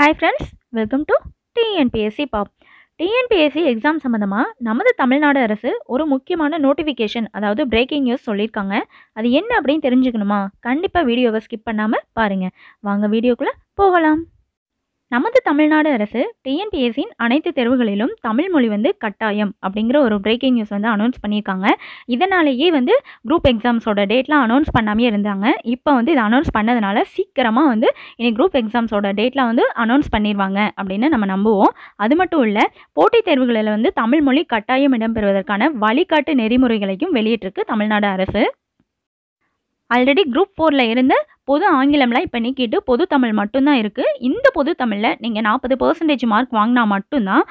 hi friends welcome to TNPSC பாப் TNPSC exam சம்மந்தமாக நமது தமிழ்நாடு அரசு ஒரு முக்கியமான நோட்டிஃபிகேஷன் அதாவது பிரேக்கிங் நியூஸ் சொல்லியிருக்காங்க அது என்ன அப்படின்னு தெரிஞ்சுக்கணுமா கண்டிப்பாக வீடியோவை ஸ்கிப் பண்ணாமல் பாருங்கள் வாங்க வீடியோக்குள்ளே போகலாம் நமது தமிழ்நாடு அரசு டிஎன்பிஎஸ்சியின் அனைத்து தேர்வுகளிலும் தமிழ் மொழி வந்து கட்டாயம் அப்படிங்கிற ஒரு பிரேக்கிங் நியூஸ் வந்து அனௌன்ஸ் பண்ணியிருக்காங்க இதனாலேயே வந்து குரூப் எக்ஸாம்ஸோட டேட்லாம் அனௌன்ஸ் பண்ணாமே இருந்தாங்க இப்போ வந்து இதை அனௌன்ஸ் பண்ணதுனால சீக்கிரமாக வந்து இனி குரூப் எக்ஸாம்ஸோட டேட்லாம் வந்து அனௌன்ஸ் பண்ணிடுவாங்க அப்படின்னு நம்ம நம்புவோம் அது மட்டும் இல்லை போட்டித் தேர்வுகளில் வந்து தமிழ் மொழி கட்டாயம் இடம்பெறுவதற்கான வழிகாட்டு நெறிமுறைகளையும் வெளியிட்டிருக்கு தமிழ்நாடு அரசு ஆல்ரெடி குரூப் ஃபோரில் இருந்து பொது ஆங்கிலம்லாம் இப்போ நீக்கிட்டு பொது தமிழ் மட்டும்தான் இருக்குது இந்த பொது தமிழில் நீங்கள் நாற்பது பர்சன்டேஜ் மார்க் வாங்கினா மட்டும்தான்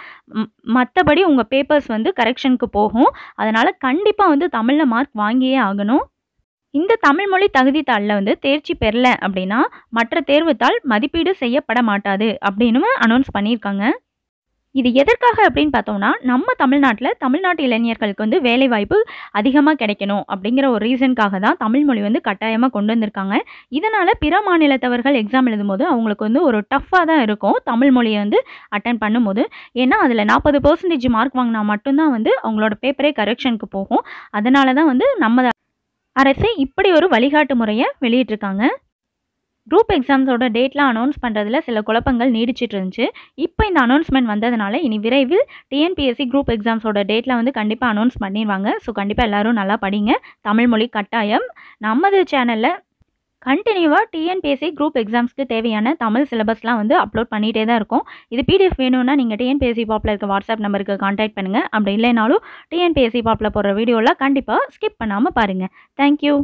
மற்றபடி உங்கள் பேப்பர்ஸ் வந்து கரெக்ஷனுக்கு போகும் அதனால் கண்டிப்பாக வந்து தமிழில் மார்க் வாங்கியே ஆகணும் இந்த தமிழ் மொழி தகுதித்தாளில் வந்து தேர்ச்சி பெறல அப்படின்னா மற்ற தேர்வுத்தாள் மதிப்பீடு செய்யப்பட மாட்டாது அப்படின்னு அனௌன்ஸ் பண்ணியிருக்காங்க இது எதற்காக அப்படின்னு பார்த்தோம்னா நம்ம தமிழ்நாட்டில் தமிழ்நாட்டு இளைஞர்களுக்கு வந்து வேலைவாய்ப்பு அதிகமாக கிடைக்கணும் அப்படிங்கிற ஒரு ரீசனுக்காக தான் தமிழ்மொழி வந்து கட்டாயமாக கொண்டு வந்திருக்காங்க இதனால் பிற மாநிலத்தவர்கள் எக்ஸாம் எழுதும்போது அவங்களுக்கு வந்து ஒரு டஃப்பாக தான் இருக்கும் தமிழ் மொழியை வந்து அட்டன் பண்ணும்போது ஏன்னா அதில் நாற்பது பர்சன்டேஜ் மார்க் வாங்கினா மட்டும்தான் வந்து அவங்களோட பேப்பரே கரெக்ஷனுக்கு போகும் அதனால தான் வந்து நம்ம அரசு இப்படி ஒரு வழிகாட்டு முறையை வெளியிட்டிருக்காங்க குரூப் எக்ஸாம்ஸோட டேட்லாம் அனௌன்ஸ் பண்ணுறதுல சில குழப்பங்கள் நீடிச்சிட்டு இருந்துச்சு இப்போ இந்த அனௌன்ஸ்மெண்ட் வந்ததுனால இனி விரைவில் டிஎன்பிஎஸ்சி குரூப் எக்ஸாம்ஸோட டேட்டில் வந்து கண்டிப்பாக அனௌன்ஸ் பண்ணிடுவாங்க ஸோ கண்டிப்பாக எல்லோரும் நல்லா படிங்க தமிழ் மொழி கட்டாயம் நமது சேனலில் கண்டினியூவாக டிஎன்பிஎஸ்சி குரூப் எக்ஸாம்ஸ்க்கு தேவையான தமிழ் சிலபஸ்லாம் வந்து அப்லோட் பண்ணிகிட்டே தான் இருக்கும் இது பிடிஎஃப் வேணும்னா நீங்கள் டிஎன்பிஎஸ்சி பாப்பில் இருக்க வாட்ஸ்அப் நம்பருக்கு காண்டாக்ட் பண்ணுங்கள் அப்படி இல்லைனாலும் டிஎன்பிஎஸ்சி பாப்பில் போடுற வீடியோலாம் கண்டிப்பாக ஸ்கிப் பண்ணாமல் பாருங்கள் தேங்க்யூ